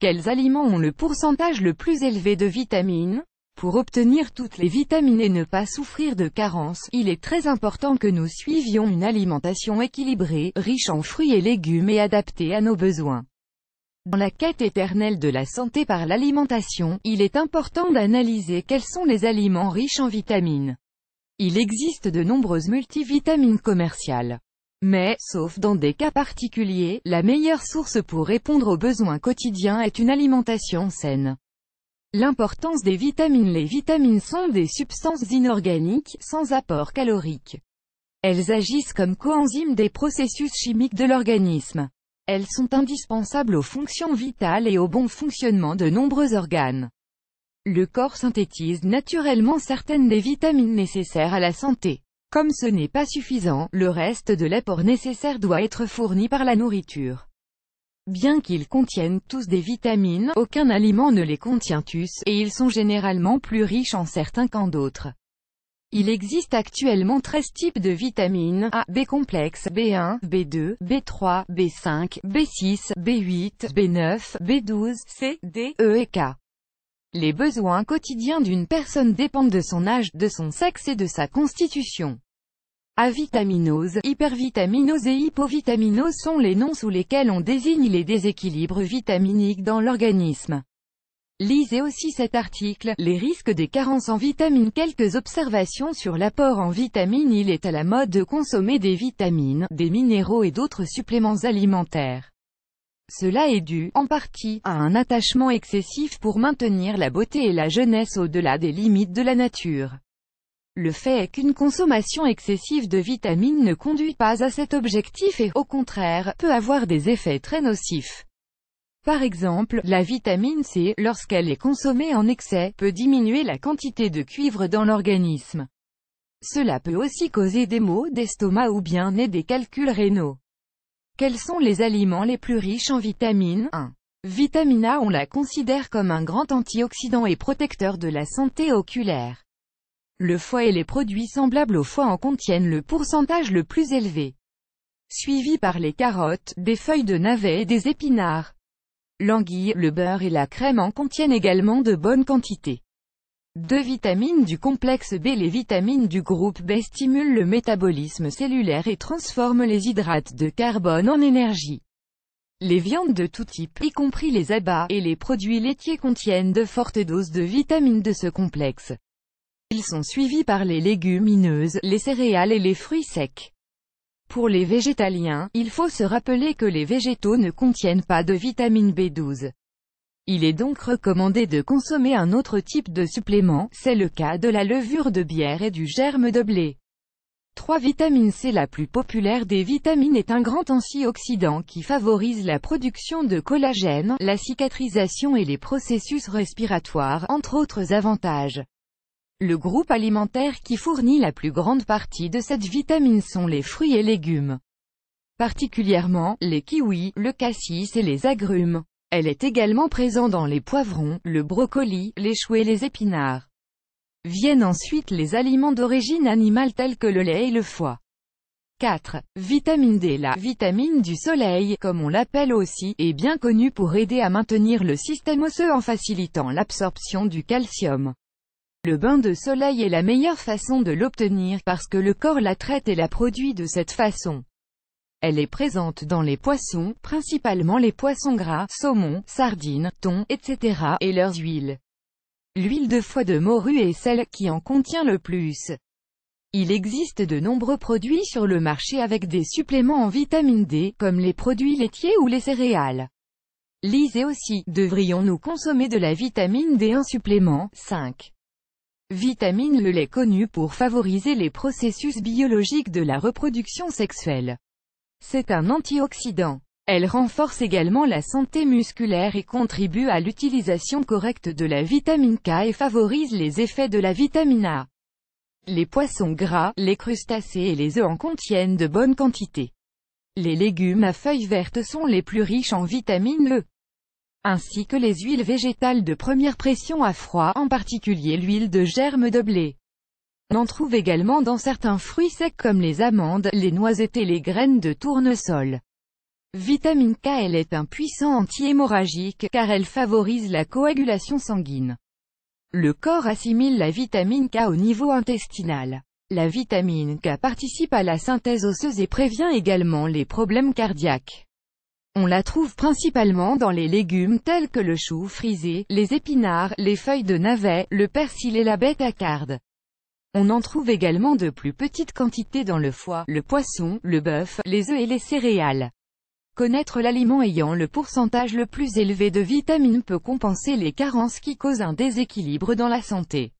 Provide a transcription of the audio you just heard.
Quels aliments ont le pourcentage le plus élevé de vitamines Pour obtenir toutes les vitamines et ne pas souffrir de carence, il est très important que nous suivions une alimentation équilibrée, riche en fruits et légumes et adaptée à nos besoins. Dans la quête éternelle de la santé par l'alimentation, il est important d'analyser quels sont les aliments riches en vitamines. Il existe de nombreuses multivitamines commerciales. Mais, sauf dans des cas particuliers, la meilleure source pour répondre aux besoins quotidiens est une alimentation saine. L'importance des vitamines Les vitamines sont des substances inorganiques, sans apport calorique. Elles agissent comme coenzymes des processus chimiques de l'organisme. Elles sont indispensables aux fonctions vitales et au bon fonctionnement de nombreux organes. Le corps synthétise naturellement certaines des vitamines nécessaires à la santé. Comme ce n'est pas suffisant, le reste de l'apport nécessaire doit être fourni par la nourriture. Bien qu'ils contiennent tous des vitamines, aucun aliment ne les contient tous, et ils sont généralement plus riches en certains qu'en d'autres. Il existe actuellement 13 types de vitamines A, B complexes, B1, B2, B3, B5, B6, B8, B9, B12, C, D, E et K. Les besoins quotidiens d'une personne dépendent de son âge, de son sexe et de sa constitution. Avitaminose, hypervitaminose et hypovitaminose sont les noms sous lesquels on désigne les déséquilibres vitaminiques dans l'organisme. Lisez aussi cet article, les risques des carences en vitamines Quelques observations sur l'apport en vitamines Il est à la mode de consommer des vitamines, des minéraux et d'autres suppléments alimentaires. Cela est dû, en partie, à un attachement excessif pour maintenir la beauté et la jeunesse au-delà des limites de la nature. Le fait est qu'une consommation excessive de vitamines ne conduit pas à cet objectif et, au contraire, peut avoir des effets très nocifs. Par exemple, la vitamine C, lorsqu'elle est consommée en excès, peut diminuer la quantité de cuivre dans l'organisme. Cela peut aussi causer des maux d'estomac ou bien des calculs rénaux. Quels sont les aliments les plus riches en vitamine 1 Vitamine A on la considère comme un grand antioxydant et protecteur de la santé oculaire. Le foie et les produits semblables au foie en contiennent le pourcentage le plus élevé. Suivi par les carottes, des feuilles de navet et des épinards. L'anguille, le beurre et la crème en contiennent également de bonnes quantités. Deux vitamines du complexe B Les vitamines du groupe B stimulent le métabolisme cellulaire et transforment les hydrates de carbone en énergie. Les viandes de tout type, y compris les abats, et les produits laitiers contiennent de fortes doses de vitamines de ce complexe. Ils sont suivis par les légumineuses, les céréales et les fruits secs. Pour les végétaliens, il faut se rappeler que les végétaux ne contiennent pas de vitamine B12. Il est donc recommandé de consommer un autre type de supplément, c'est le cas de la levure de bière et du germe de blé. 3. Vitamine C La plus populaire des vitamines est un grand antioxydant qui favorise la production de collagène, la cicatrisation et les processus respiratoires, entre autres avantages. Le groupe alimentaire qui fournit la plus grande partie de cette vitamine sont les fruits et légumes. Particulièrement, les kiwis, le cassis et les agrumes. Elle est également présente dans les poivrons, le brocoli, les choux et les épinards. Viennent ensuite les aliments d'origine animale tels que le lait et le foie. 4. Vitamine D La vitamine du soleil, comme on l'appelle aussi, est bien connue pour aider à maintenir le système osseux en facilitant l'absorption du calcium. Le bain de soleil est la meilleure façon de l'obtenir, parce que le corps la traite et la produit de cette façon. Elle est présente dans les poissons, principalement les poissons gras, saumon, sardines, thon, etc., et leurs huiles. L'huile de foie de morue est celle qui en contient le plus. Il existe de nombreux produits sur le marché avec des suppléments en vitamine D, comme les produits laitiers ou les céréales. Lisez aussi, devrions-nous consommer de la vitamine D en supplément 5. Vitamine Le lait connu pour favoriser les processus biologiques de la reproduction sexuelle. C'est un antioxydant. Elle renforce également la santé musculaire et contribue à l'utilisation correcte de la vitamine K et favorise les effets de la vitamine A. Les poissons gras, les crustacés et les œufs en contiennent de bonnes quantités. Les légumes à feuilles vertes sont les plus riches en vitamine E, ainsi que les huiles végétales de première pression à froid, en particulier l'huile de germe de blé. On en trouve également dans certains fruits secs comme les amandes, les noisettes et les graines de tournesol. Vitamine K Elle est un puissant anti-hémorragique, car elle favorise la coagulation sanguine. Le corps assimile la vitamine K au niveau intestinal. La vitamine K participe à la synthèse osseuse et prévient également les problèmes cardiaques. On la trouve principalement dans les légumes tels que le chou frisé, les épinards, les feuilles de navet, le persil et la bête à carde. On en trouve également de plus petites quantités dans le foie, le poisson, le bœuf, les œufs et les céréales. Connaître l'aliment ayant le pourcentage le plus élevé de vitamines peut compenser les carences qui causent un déséquilibre dans la santé.